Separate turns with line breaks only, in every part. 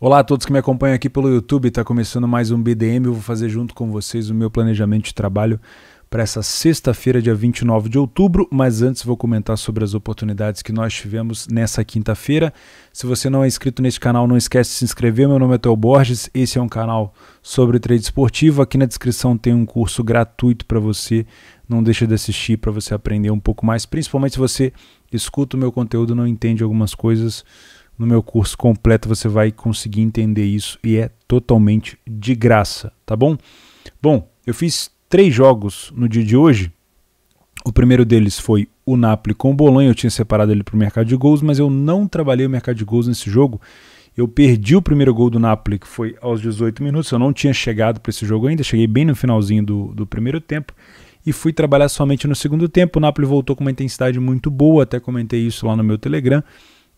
Olá a todos que me acompanham aqui pelo YouTube. Está começando mais um BDM. Eu vou fazer junto com vocês o meu planejamento de trabalho para essa sexta-feira, dia 29 de outubro, mas antes vou comentar sobre as oportunidades que nós tivemos nessa quinta-feira. Se você não é inscrito neste canal, não esquece de se inscrever. Meu nome é Theo Borges, esse é um canal sobre trade esportivo. Aqui na descrição tem um curso gratuito para você. Não deixa de assistir para você aprender um pouco mais, principalmente se você escuta o meu conteúdo e não entende algumas coisas no meu curso completo você vai conseguir entender isso e é totalmente de graça, tá bom? Bom, eu fiz três jogos no dia de hoje. O primeiro deles foi o Napoli com o Bolonha, eu tinha separado ele para o mercado de gols, mas eu não trabalhei o mercado de gols nesse jogo. Eu perdi o primeiro gol do Napoli, que foi aos 18 minutos. Eu não tinha chegado para esse jogo ainda, cheguei bem no finalzinho do, do primeiro tempo e fui trabalhar somente no segundo tempo. O Napoli voltou com uma intensidade muito boa, até comentei isso lá no meu Telegram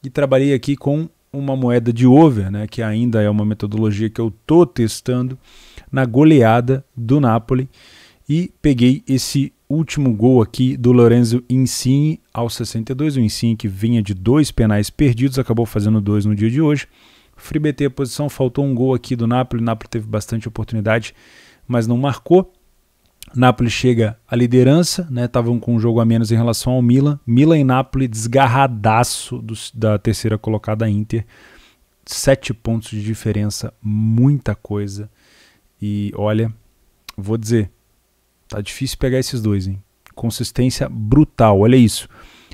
e trabalhei aqui com uma moeda de over, né, que ainda é uma metodologia que eu estou testando na goleada do Napoli e peguei esse último gol aqui do Lorenzo Insigne aos 62, o Insigne que vinha de dois penais perdidos, acabou fazendo dois no dia de hoje. Fribetei a posição, faltou um gol aqui do Napoli, o Napoli teve bastante oportunidade, mas não marcou. Napoli chega à liderança, né? Estavam com um jogo a menos em relação ao Milan. Milan e Napoli desgarradaço do, da terceira colocada Inter. Sete pontos de diferença, muita coisa. E olha, vou dizer, tá difícil pegar esses dois, hein? Consistência brutal, olha isso.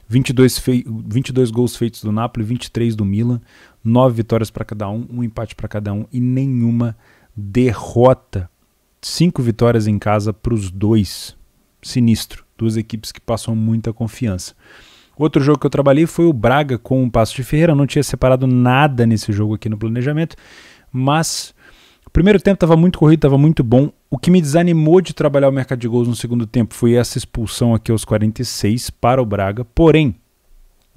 22, fei 22 gols feitos do Napoli, 23 do Milan, nove vitórias para cada um, um empate para cada um e nenhuma derrota Cinco vitórias em casa para os dois. Sinistro. Duas equipes que passam muita confiança. Outro jogo que eu trabalhei foi o Braga com o Passo de Ferreira. não tinha separado nada nesse jogo aqui no planejamento, mas o primeiro tempo estava muito corrido, estava muito bom. O que me desanimou de trabalhar o mercado de gols no segundo tempo foi essa expulsão aqui aos 46 para o Braga. Porém,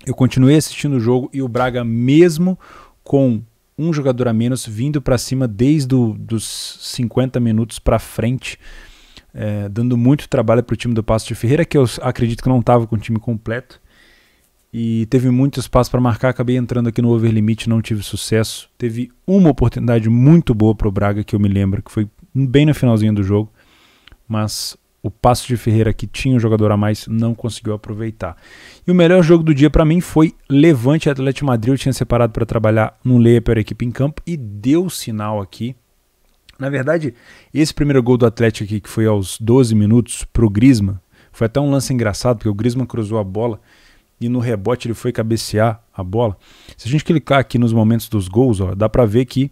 eu continuei assistindo o jogo e o Braga, mesmo com um jogador a menos vindo para cima desde o, dos 50 minutos para frente, é, dando muito trabalho para o time do Passo de Ferreira, que eu acredito que não estava com o time completo. E teve muito espaço para marcar, acabei entrando aqui no overlimit, não tive sucesso. Teve uma oportunidade muito boa para o Braga, que eu me lembro, que foi bem no finalzinho do jogo, mas o passo de Ferreira, que tinha um jogador a mais, não conseguiu aproveitar. E o melhor jogo do dia para mim foi Levante e Atlético Madrid. Eu tinha separado para trabalhar no Leia para a equipe em campo e deu sinal aqui. Na verdade, esse primeiro gol do Atlético aqui, que foi aos 12 minutos, para o Grisma, foi até um lance engraçado, porque o Grisma cruzou a bola e no rebote ele foi cabecear a bola. Se a gente clicar aqui nos momentos dos gols, ó, dá para ver que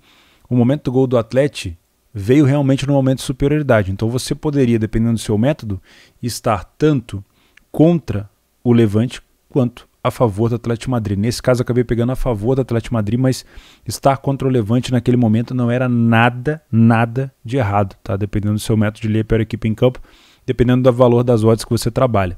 o momento do gol do Atlético veio realmente no momento de superioridade. Então você poderia, dependendo do seu método, estar tanto contra o Levante quanto a favor do Atlético Madrid. Nesse caso, acabei pegando a favor do Atlético Madrid, mas estar contra o Levante naquele momento não era nada, nada de errado, tá? Dependendo do seu método de ler pior equipe em campo, dependendo do valor das odds que você trabalha.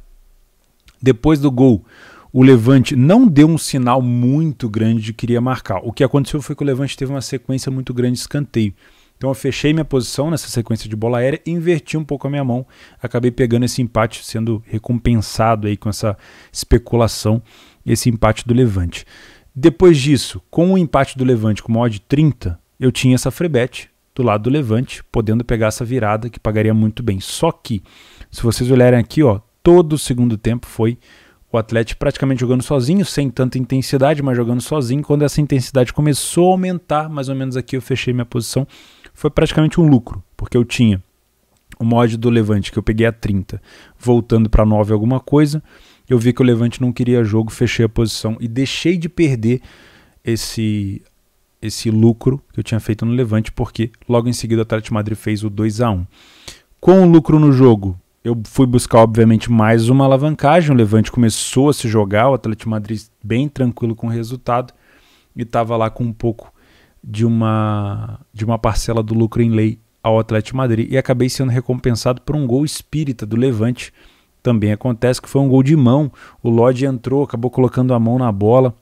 Depois do gol, o Levante não deu um sinal muito grande de que iria marcar. O que aconteceu foi que o Levante teve uma sequência muito grande de escanteio. Então eu fechei minha posição nessa sequência de bola aérea, inverti um pouco a minha mão, acabei pegando esse empate, sendo recompensado aí com essa especulação, esse empate do Levante. Depois disso, com o empate do Levante com o Mod 30, eu tinha essa frebete do lado do Levante, podendo pegar essa virada que pagaria muito bem. Só que, se vocês olharem aqui, ó, todo o segundo tempo foi o Atlético praticamente jogando sozinho, sem tanta intensidade, mas jogando sozinho. Quando essa intensidade começou a aumentar, mais ou menos aqui eu fechei minha posição foi praticamente um lucro, porque eu tinha o mod do Levante que eu peguei a 30, voltando para 9 alguma coisa, eu vi que o Levante não queria jogo, fechei a posição e deixei de perder esse esse lucro que eu tinha feito no Levante, porque logo em seguida o Atlético Madrid fez o 2 a 1. Com o lucro no jogo, eu fui buscar obviamente mais uma alavancagem, o Levante começou a se jogar, o Atlético Madrid bem tranquilo com o resultado e estava lá com um pouco de uma, de uma parcela do lucro em lei ao Atlético Madrid e acabei sendo recompensado por um gol espírita do Levante. Também acontece que foi um gol de mão. O Lodge entrou, acabou colocando a mão na bola.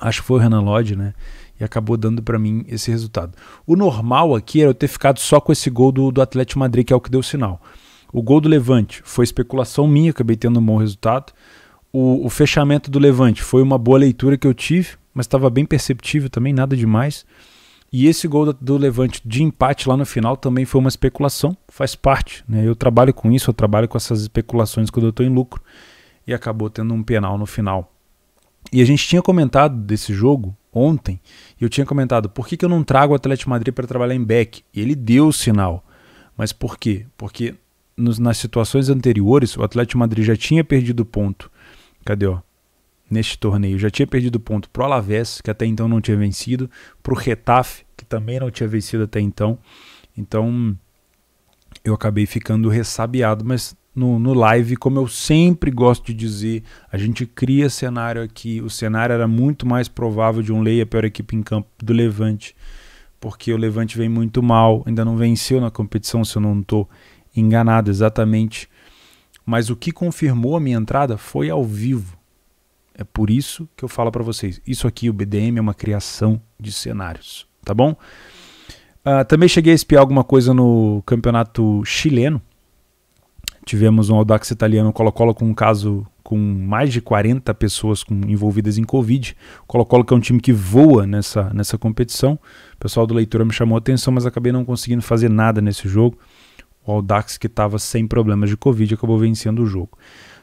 Acho que foi o Renan Lodge, né? E acabou dando para mim esse resultado. O normal aqui era eu ter ficado só com esse gol do, do Atlético Madrid, que é o que deu o sinal. O gol do Levante foi especulação minha, acabei tendo um bom resultado. O, o fechamento do Levante foi uma boa leitura que eu tive mas estava bem perceptível também, nada demais. E esse gol do, Levante de empate lá no final também foi uma especulação, faz parte. Né? Eu trabalho com isso, eu trabalho com essas especulações quando eu estou em lucro. E acabou tendo um penal no final. E a gente tinha comentado desse jogo ontem, e eu tinha comentado por que, que eu não trago o Atlético Madrid para trabalhar em back. E ele deu o sinal. Mas por quê? Porque nos, nas situações anteriores, o Atlético Madrid já tinha perdido ponto. Cadê, ó? neste torneio. Já tinha perdido ponto para o Alavés, que até então não tinha vencido, para o Retafe, que também não tinha vencido até então. Então eu acabei ficando ressabiado, mas no, no live, como eu sempre gosto de dizer, a gente cria cenário aqui. O cenário era muito mais provável de um Leia pior equipe em campo do Levante, porque o Levante vem muito mal, ainda não venceu na competição, se eu não estou enganado exatamente. Mas o que confirmou a minha entrada foi ao vivo é por isso que eu falo para vocês. Isso aqui, o BDM, é uma criação de cenários, tá bom? Uh, também cheguei a espiar alguma coisa no campeonato chileno. Tivemos um Audax italiano Colo-Colo com um caso com mais de 40 pessoas com, envolvidas em Covid. Colo-Colo que é um time que voa nessa, nessa competição. O pessoal do Leitura me chamou a atenção, mas acabei não conseguindo fazer nada nesse jogo. O Audax que estava sem problemas de Covid acabou vencendo o jogo.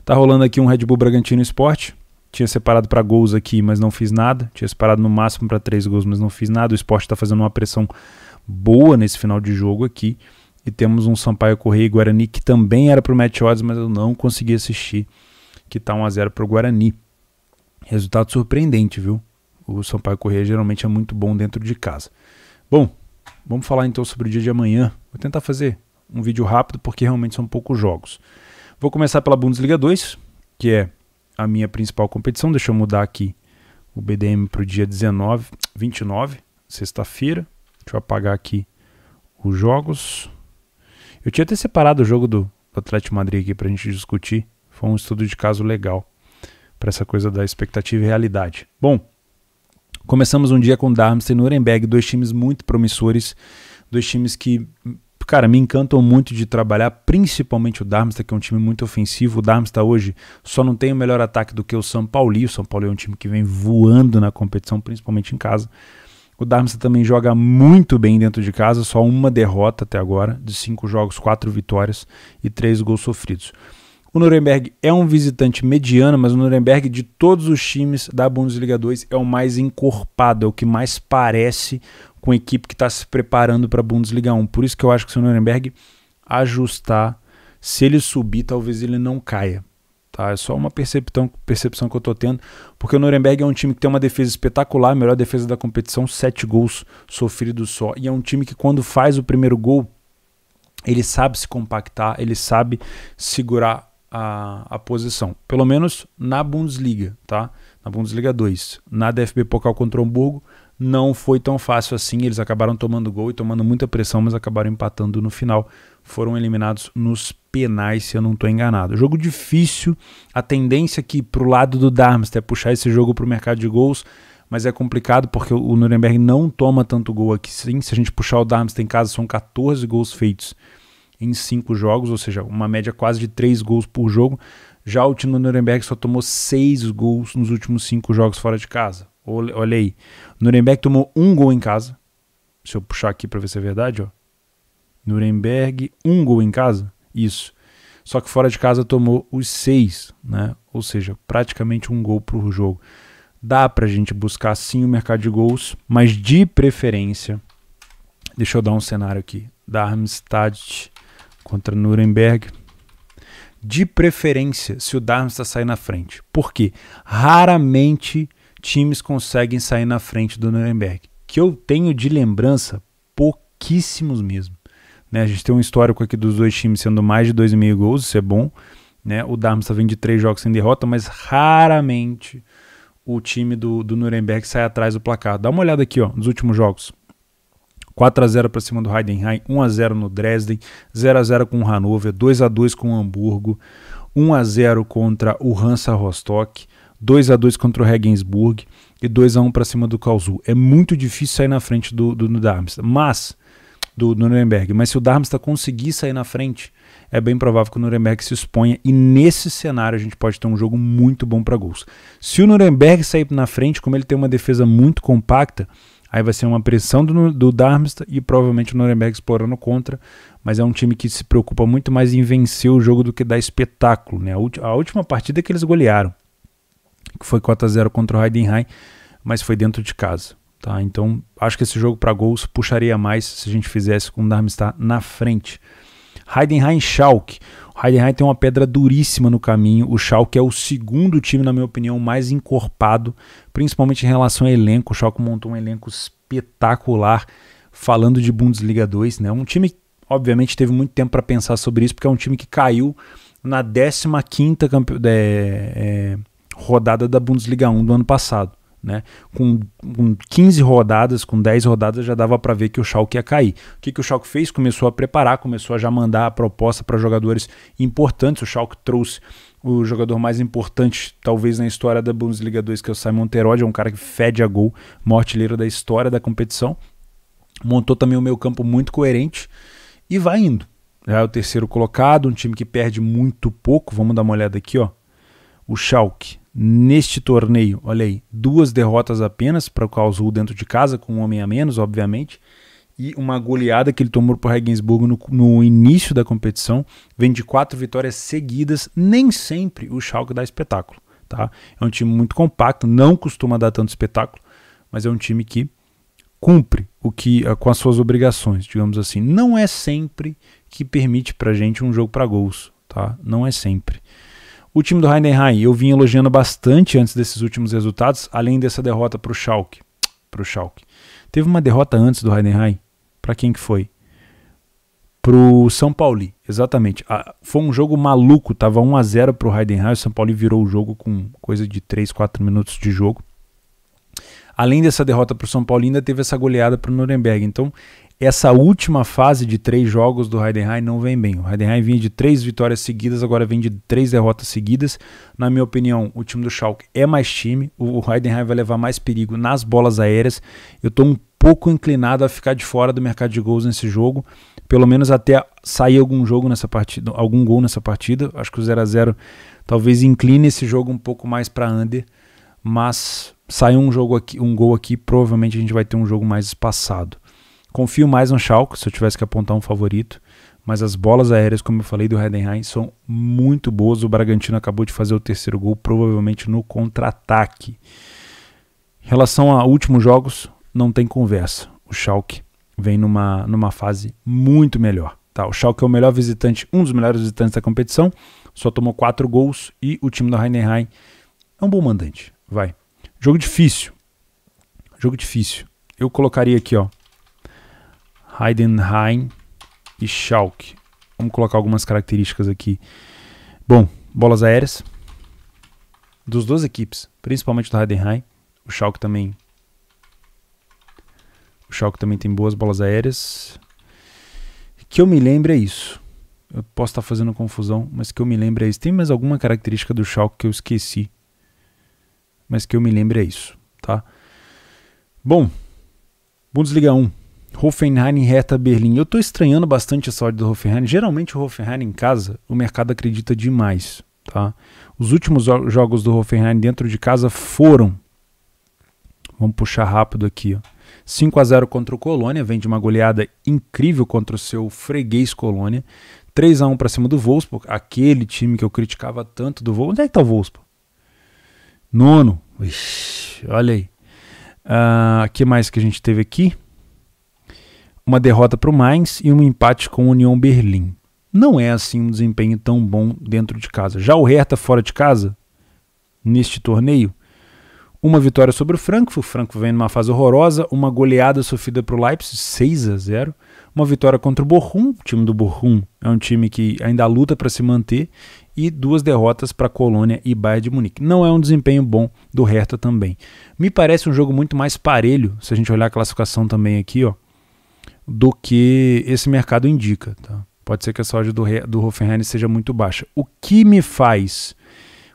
Tá rolando aqui um Red Bull Bragantino Esporte. Tinha separado para gols aqui, mas não fiz nada. Tinha separado no máximo para três gols, mas não fiz nada. O esporte está fazendo uma pressão boa nesse final de jogo aqui. E temos um Sampaio Correia e Guarani que também era para o Match Odds, mas eu não consegui assistir, que tá 1x0 para o Guarani. Resultado surpreendente, viu? O Sampaio Correia geralmente é muito bom dentro de casa. Bom, vamos falar então sobre o dia de amanhã. Vou tentar fazer um vídeo rápido porque realmente são poucos jogos. Vou começar pela Bundesliga 2, que é a minha principal competição. Deixa eu mudar aqui o BDM para o dia 19, 29, sexta-feira. Deixa eu apagar aqui os jogos. Eu tinha até separado o jogo do, do Atlético Madrid aqui para a gente discutir. Foi um estudo de caso legal para essa coisa da expectativa e realidade. Bom, começamos um dia com Darmstadt e Nuremberg, dois times muito promissores, dois times que cara, me encantam muito de trabalhar, principalmente o Darmstadt, que é um time muito ofensivo. O Darmstadt hoje só não tem o melhor ataque do que o São Paulo. E o São Paulo é um time que vem voando na competição, principalmente em casa. O Darmstadt também joga muito bem dentro de casa, só uma derrota até agora, de cinco jogos, quatro vitórias e três gols sofridos. O Nuremberg é um visitante mediano, mas o Nuremberg de todos os times da Bundesliga 2 é o mais encorpado, é o que mais parece com a equipe que está se preparando para a Bundesliga 1. Por isso que eu acho que se o Nuremberg ajustar, se ele subir, talvez ele não caia. Tá? É só uma percepção, percepção que eu estou tendo, porque o Nuremberg é um time que tem uma defesa espetacular, melhor defesa da competição, sete gols sofridos só. E é um time que quando faz o primeiro gol, ele sabe se compactar, ele sabe segurar a, a posição. Pelo menos na Bundesliga, tá? Na Bundesliga 2. Na DFB Pokal contra o Hamburgo não foi tão fácil assim. Eles acabaram tomando gol e tomando muita pressão, mas acabaram empatando no final. Foram eliminados nos penais, se eu não estou enganado. Jogo difícil. A tendência aqui é para o lado do Darmstadt é puxar esse jogo para o mercado de gols, mas é complicado porque o Nuremberg não toma tanto gol aqui. Sim, se a gente puxar o Darmstadt em casa, são 14 gols feitos em cinco jogos, ou seja, uma média quase de três gols por jogo. Já o time do Nuremberg só tomou seis gols nos últimos cinco jogos fora de casa. Olha aí. Nuremberg tomou um gol em casa. Se eu puxar aqui para ver se é verdade, ó. Nuremberg, um gol em casa. Isso. Só que fora de casa tomou os seis, né? Ou seja, praticamente um gol por jogo. Dá para a gente buscar sim o mercado de gols, mas de preferência, deixa eu dar um cenário aqui. Darmstadt contra Nuremberg. De preferência, se o Darmstadt sair na frente. Por quê? Raramente times conseguem sair na frente do Nuremberg. Que eu tenho de lembrança pouquíssimos mesmo. Né? A gente tem um histórico aqui dos dois times sendo mais de 2,5 gols, isso é bom. Né? O Darmstadt vem de três jogos sem derrota, mas raramente o time do, do Nuremberg sai atrás do placar. Dá uma olhada aqui ó, nos últimos jogos. 4 a 0 para cima do Heidenheim, 1 a 0 no Dresden, 0 a 0 com o Hannover, 2 a 2 com o Hamburgo, 1 a 0 contra o Hansa Rostock, 2 a 2 contra o Regensburg e 2 a 1 para cima do Karlsruhe. É muito difícil sair na frente do, do, do Darmstadt, mas do, do, Nuremberg. Mas se o Darmstadt conseguir sair na frente, é bem provável que o Nuremberg se exponha e nesse cenário a gente pode ter um jogo muito bom para gols. Se o Nuremberg sair na frente, como ele tem uma defesa muito compacta, Aí vai ser uma pressão do, do Darmstadt e provavelmente o Nuremberg explorando contra, mas é um time que se preocupa muito mais em vencer o jogo do que dar espetáculo. Né? A, a última partida é que eles golearam, que foi 4x0 contra o Heidenheim, mas foi dentro de casa. Tá? Então acho que esse jogo para gols puxaria mais se a gente fizesse com o Darmstadt na frente. Heidenheim Schalke. Heidenheim tem uma pedra duríssima no caminho. O Schalke é o segundo time, na minha opinião, mais encorpado, principalmente em relação ao elenco. O Schalke montou um elenco espetacular, falando de Bundesliga 2. Né? Um time, obviamente, teve muito tempo para pensar sobre isso, porque é um time que caiu na 15ª campe... é, é, rodada da Bundesliga 1 do ano passado. Né? Com, com 15 rodadas, com 10 rodadas já dava para ver que o Schalke ia cair. O que, que o Schalke fez? Começou a preparar, começou a já mandar a proposta para jogadores importantes. O Schalke trouxe o jogador mais importante, talvez, na história da Bundesliga 2, que é o Simon Terode, é um cara que fede a gol, maior da história da competição. Montou também o meio campo muito coerente e vai indo. é o terceiro colocado, um time que perde muito pouco. Vamos dar uma olhada aqui, ó. O Schalke neste torneio. Olha aí, duas derrotas apenas para o Karlsruhe dentro de casa, com um homem a menos, obviamente. E uma goleada que ele tomou para o Regensburgo no, no, início da competição. Vem de quatro vitórias seguidas. Nem sempre o Schalke dá espetáculo. Tá? É um time muito compacto, não costuma dar tanto espetáculo, mas é um time que cumpre o que eh, com as suas obrigações, digamos assim. Não é sempre que permite para gente um jogo para gols, tá? Não é sempre. O time do Heidenheim, eu vim elogiando bastante antes desses últimos resultados, além dessa derrota para o Schalke. Pro Schalke. Teve uma derrota antes do Heidenheim? Para quem que foi? Pro São Paulo, exatamente. Ah, foi um jogo maluco, tava 1 a 0 pro Heidenheim, o São Paulo virou o jogo com coisa de 3, 4 minutos de jogo além dessa derrota para o São Paulo, ainda teve essa goleada para o Nuremberg. Então, essa última fase de três jogos do Heidenheim não vem bem. O Heidenheim vinha de três vitórias seguidas, agora vem de três derrotas seguidas. Na minha opinião, o time do Schalke é mais time. O Heidenheim vai levar mais perigo nas bolas aéreas. Eu estou um pouco inclinado a ficar de fora do mercado de gols nesse jogo. Pelo menos até sair algum jogo nessa partida, algum gol nessa partida. Acho que o 0 a 0 talvez incline esse jogo um pouco mais para under mas sai um jogo aqui, um gol aqui, provavelmente a gente vai ter um jogo mais espaçado. Confio mais no Schalke, se eu tivesse que apontar um favorito, mas as bolas aéreas, como eu falei do Heidenheim, são muito boas. O Bragantino acabou de fazer o terceiro gol, provavelmente no contra-ataque. Em relação a últimos jogos, não tem conversa. O Schalke vem numa, numa fase muito melhor. Tá? O Schalke é o melhor visitante, um dos melhores visitantes da competição, só tomou quatro gols e o time do Heidenheim é um bom mandante vai. Jogo difícil. Jogo difícil. Eu colocaria aqui, ó. Heidenheim e Schalke. Vamos colocar algumas características aqui. Bom, bolas aéreas. Dos duas equipes, principalmente do Heidenheim. O Schalke também. O Schalke também tem boas bolas aéreas. Que eu me lembre é isso. Eu posso estar fazendo confusão, mas que eu me lembre é isso. Tem mais alguma característica do Schalke que eu esqueci? mas que eu me lembre é isso, tá? Bom, Bundesliga 1. Hoffenheim reta Berlim. Eu estou estranhando bastante a saúde do Hoffenheim. Geralmente o Hoffenheim em casa, o mercado acredita demais, tá? Os últimos jogos do Hoffenheim dentro de casa foram Vamos puxar rápido aqui, ó. 5 a 0 contra o Colônia, vem de uma goleada incrível contra o seu freguês Colônia. 3 a 1 para cima do Wolfsburg, aquele time que eu criticava tanto do Wolfsburg. Onde é que tá o Wolfsburg? Nono. Ixi, olha aí. O uh, ah, que mais que a gente teve aqui? Uma derrota para o Mainz e um empate com a União Berlim. Não é assim um desempenho tão bom dentro de casa. Já o Hertha fora de casa, neste torneio, uma vitória sobre o Frankfurt. O Frankfurt vem numa fase horrorosa, uma goleada sofrida para o Leipzig, 6 a 0 uma vitória contra o Borrum, o time do Borrum é um time que ainda luta para se manter, e duas derrotas para Colônia e Bayern de Munique. Não é um desempenho bom do Hertha também. Me parece um jogo muito mais parelho, se a gente olhar a classificação também aqui, ó, do que esse mercado indica. Tá? Pode ser que a sorte do, do Hoffenheim seja muito baixa. O que me faz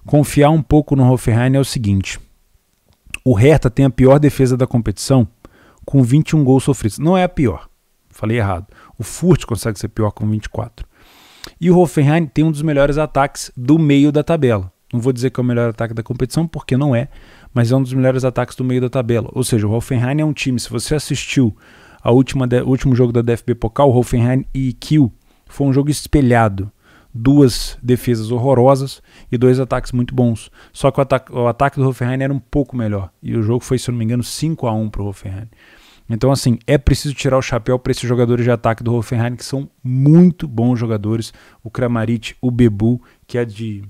confiar um pouco no Hoffenheim é o seguinte: o Hertha tem a pior defesa da competição, com 21 gols sofridos. Não é a pior, falei errado. O Furt consegue ser pior com 24. E o Hoffenheim tem um dos melhores ataques do meio da tabela. Não vou dizer que é o melhor ataque da competição, porque não é, mas é um dos melhores ataques do meio da tabela. Ou seja, o Hoffenheim é um time, se você assistiu a última de, último jogo da DFB Pokal, Hoffenheim e Kiel, foi um jogo espelhado. Duas defesas horrorosas e dois ataques muito bons. Só que o ataque, o ataque do Hoffenheim era um pouco melhor. E o jogo foi, se eu não me engano, 5 a 1 para o Hoffenheim. Então, assim, é preciso tirar o chapéu para esses jogadores de ataque do Hoffenheim, que são muito bons jogadores. O Kramaric, o Bebu, que é de.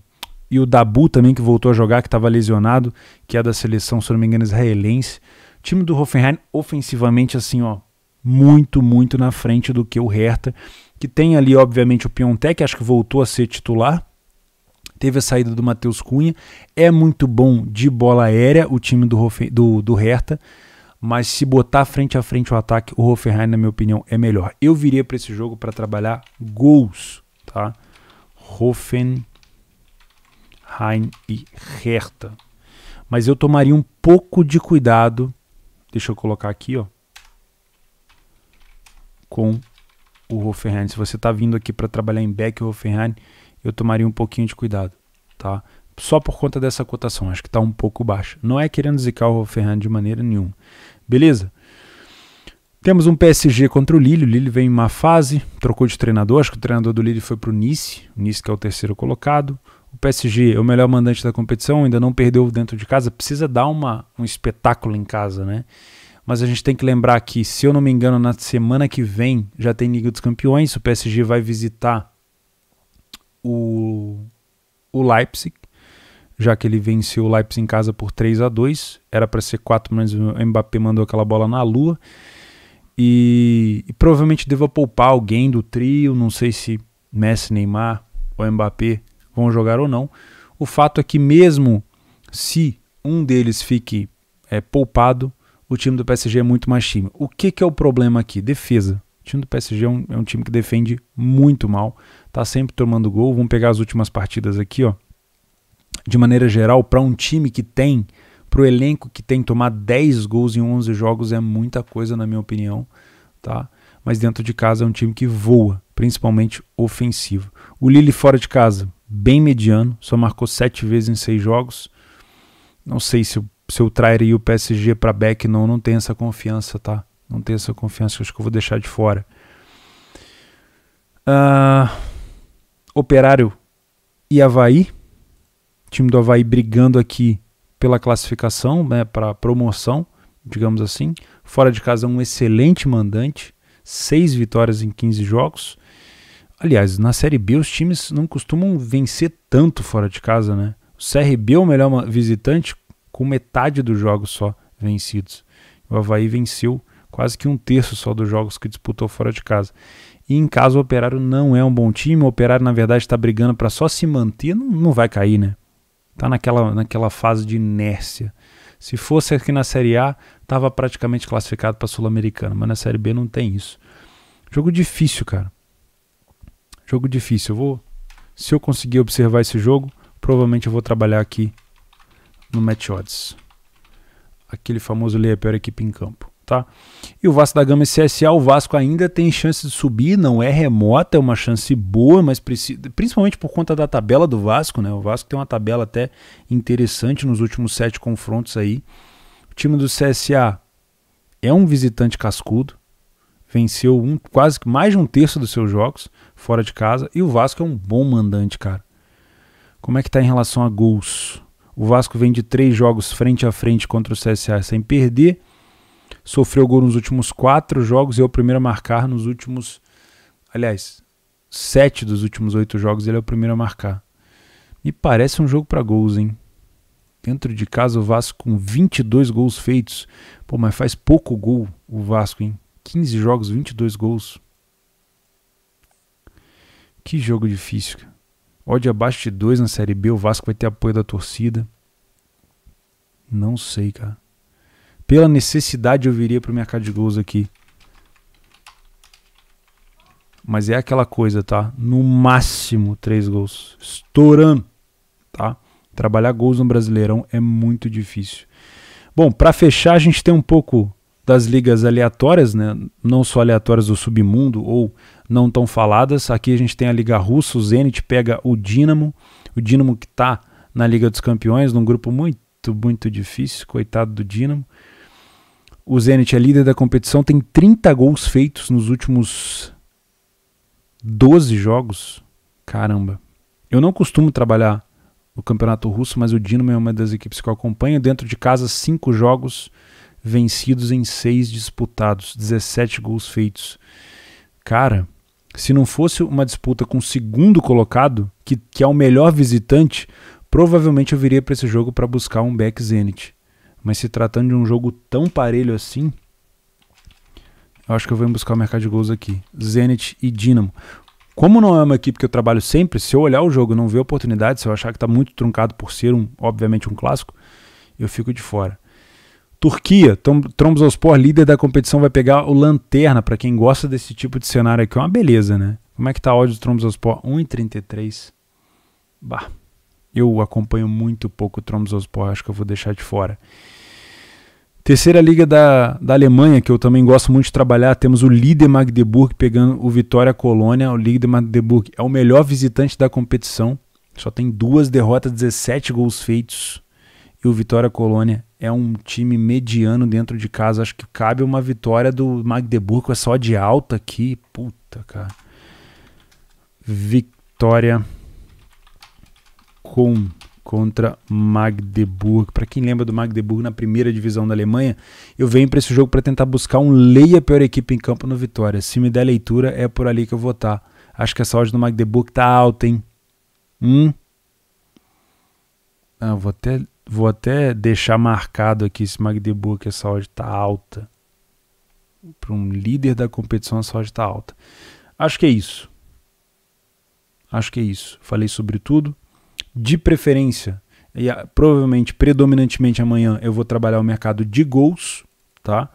E o Dabu também, que voltou a jogar, que estava lesionado, que é da seleção, se não me engano, israelense. O time do Hoffenheim, ofensivamente, assim, ó, muito, muito na frente do que o Hertha, que tem ali, obviamente, o Piontek, acho que voltou a ser titular, teve a saída do Matheus Cunha. É muito bom de bola aérea o time do, do, do Hertha mas se botar frente a frente o ataque, o Hoffenheim, na minha opinião, é melhor. Eu viria para esse jogo para trabalhar gols, tá? Hoffenheim e Hertha. Mas eu tomaria um pouco de cuidado, deixa eu colocar aqui, ó, com o Hoffenheim. Se você está vindo aqui para trabalhar em back o Hoffenheim, eu tomaria um pouquinho de cuidado, tá? só por conta dessa cotação. Acho que está um pouco baixa. Não é querendo zicar o Ferrand de maneira nenhuma. Beleza? Temos um PSG contra o Lille. O Lille vem em má fase, trocou de treinador. Acho que o treinador do Lille foi para o Nice. O Nice que é o terceiro colocado. O PSG é o melhor mandante da competição, ainda não perdeu dentro de casa. Precisa dar uma, um espetáculo em casa, né? Mas a gente tem que lembrar que, se eu não me engano, na semana que vem já tem Liga dos Campeões. O PSG vai visitar o, o Leipzig já que ele venceu o Leipzig em casa por 3 a 2 Era para ser 4, mas o Mbappé mandou aquela bola na lua. E, e, provavelmente deva poupar alguém do trio, não sei se Messi, Neymar ou Mbappé vão jogar ou não. O fato é que mesmo se um deles fique é, poupado, o time do PSG é muito mais time. O que, que é o problema aqui? Defesa. O time do PSG é um, é um time que defende muito mal, tá sempre tomando gol. Vamos pegar as últimas partidas aqui, ó de maneira geral, para um time que tem, para o elenco que tem tomar 10 gols em 11 jogos é muita coisa, na minha opinião, tá? Mas dentro de casa é um time que voa, principalmente ofensivo. O Lille fora de casa, bem mediano, só marcou 7 vezes em 6 jogos. Não sei se, se eu trairia o PSG para Beck, não, não tenho essa confiança, tá? Não tenho essa confiança, acho que eu vou deixar de fora. Uh, Operário e Havaí time do Havaí brigando aqui pela classificação, né, para promoção, digamos assim. Fora de casa, um excelente mandante, seis vitórias em 15 jogos. Aliás, na Série B os times não costumam vencer tanto fora de casa, né? O CRB é o melhor visitante com metade dos jogos só vencidos. O Havaí venceu quase que um terço só dos jogos que disputou fora de casa. E em casa o Operário não é um bom time, o Operário na verdade está brigando para só se manter, não, não vai cair, né? Está naquela, naquela fase de inércia. Se fosse aqui na Série A, estava praticamente classificado para Sul-Americana, mas na Série B não tem isso. Jogo difícil, cara. Jogo difícil. Eu vou, se eu conseguir observar esse jogo, provavelmente eu vou trabalhar aqui no Match Odds. Aquele famoso Leia é a pior equipe em campo. Tá? E o Vasco da Gama e CSA, o Vasco ainda tem chance de subir, não é remota, é uma chance boa, mas precisa, principalmente por conta da tabela do Vasco, né? O Vasco tem uma tabela até interessante nos últimos sete confrontos aí. O time do CSA é um visitante cascudo, venceu um, quase mais de um terço dos seus jogos fora de casa, e o Vasco é um bom mandante, cara. Como é que tá em relação a gols? O Vasco vem de três jogos frente a frente contra o CSA sem perder sofreu gol nos últimos quatro jogos e é o primeiro a marcar nos últimos. Aliás, sete dos últimos oito jogos ele é o primeiro a marcar. Me parece um jogo para gols, hein? Dentro de casa, o Vasco com 22 gols feitos. Pô, mas faz pouco gol o Vasco, hein? 15 jogos, 22 gols. Que jogo difícil. Ódio abaixo de 2 na Série B, o Vasco vai ter apoio da torcida. Não sei, cara. Pela necessidade eu viria o mercado de gols aqui. Mas é aquela coisa, tá? No máximo três gols. Estourando, tá? Trabalhar gols no Brasileirão é muito difícil. Bom, para fechar, a gente tem um pouco das ligas aleatórias, né? Não só aleatórias do submundo ou não tão faladas. Aqui a gente tem a Liga Russa, o Zenit pega o Dinamo. O Dinamo que tá na Liga dos Campeões, num grupo muito, muito difícil, coitado do Dinamo. O Zenit é líder da competição, tem 30 gols feitos nos últimos 12 jogos. Caramba. Eu não costumo trabalhar no Campeonato Russo, mas o Dinamo é uma das equipes que eu acompanho. Dentro de casa, 5 jogos vencidos em 6 disputados, 17 gols feitos. Cara, se não fosse uma disputa com o segundo colocado, que, que é o melhor visitante, provavelmente eu viria para esse jogo para buscar um back Zenit. Mas se tratando de um jogo tão parelho assim, eu acho que eu vou buscar o mercado de gols aqui. Zenit e Dinamo. Como não é uma equipe que eu trabalho sempre, se eu olhar o jogo e não ver oportunidade, se eu achar que está muito truncado por ser, um, obviamente, um clássico, eu fico de fora. Turquia, Tromsospor, líder da competição, vai pegar o Lanterna, para quem gosta desse tipo de cenário aqui, é uma beleza, né? Como é que tá a odd do Tromsospor? 1,33. Bah, eu acompanho muito pouco o Tromsospor, acho que eu vou deixar de fora. Terceira liga da, da Alemanha, que eu também gosto muito de trabalhar, temos o Líder Magdeburg pegando o Vitória Colônia. O Líder Magdeburg é o melhor visitante da competição, só tem duas derrotas, 17 gols feitos. E o Vitória Colônia é um time mediano dentro de casa. Acho que cabe uma vitória do Magdeburgo, é só de alta aqui. Puta, cara. Vitória com contra Magdeburg. Para quem lembra do Magdeburg na primeira divisão da Alemanha, eu venho para esse jogo para tentar buscar um leia pior equipe em campo no Vitória. Se me der leitura, é por ali que eu vou estar. Tá. Acho que essa saúde do Magdeburg tá alta, hein? Hum? Ah, vou até, vou até deixar marcado aqui esse Magdeburg, essa saúde tá alta. Para um líder da competição, essa saúde tá alta. Acho que é isso. Acho que é isso. Falei sobre tudo de preferência, e provavelmente predominantemente amanhã eu vou trabalhar o mercado de gols, tá?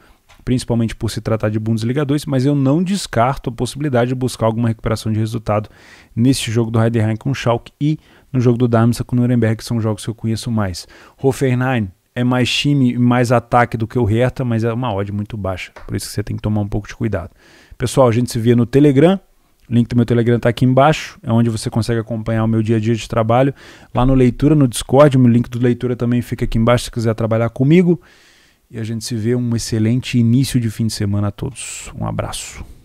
Principalmente por se tratar de Bundesliga 2, mas eu não descarto a possibilidade de buscar alguma recuperação de resultado nesse jogo do Heidenheim com o Schalke e no jogo do Darmstadt com o Nuremberg, que são jogos que eu conheço mais. Hoffenheim é mais time, e mais ataque do que o Hertha, mas é uma odd muito baixa, por isso que você tem que tomar um pouco de cuidado. Pessoal, a gente se vê no Telegram, o link do meu Telegram está aqui embaixo, é onde você consegue acompanhar o meu dia a dia de trabalho. Lá no Leitura, no Discord, o link do Leitura também fica aqui embaixo se quiser trabalhar comigo. E a gente se vê um excelente início de fim de semana a todos. Um abraço.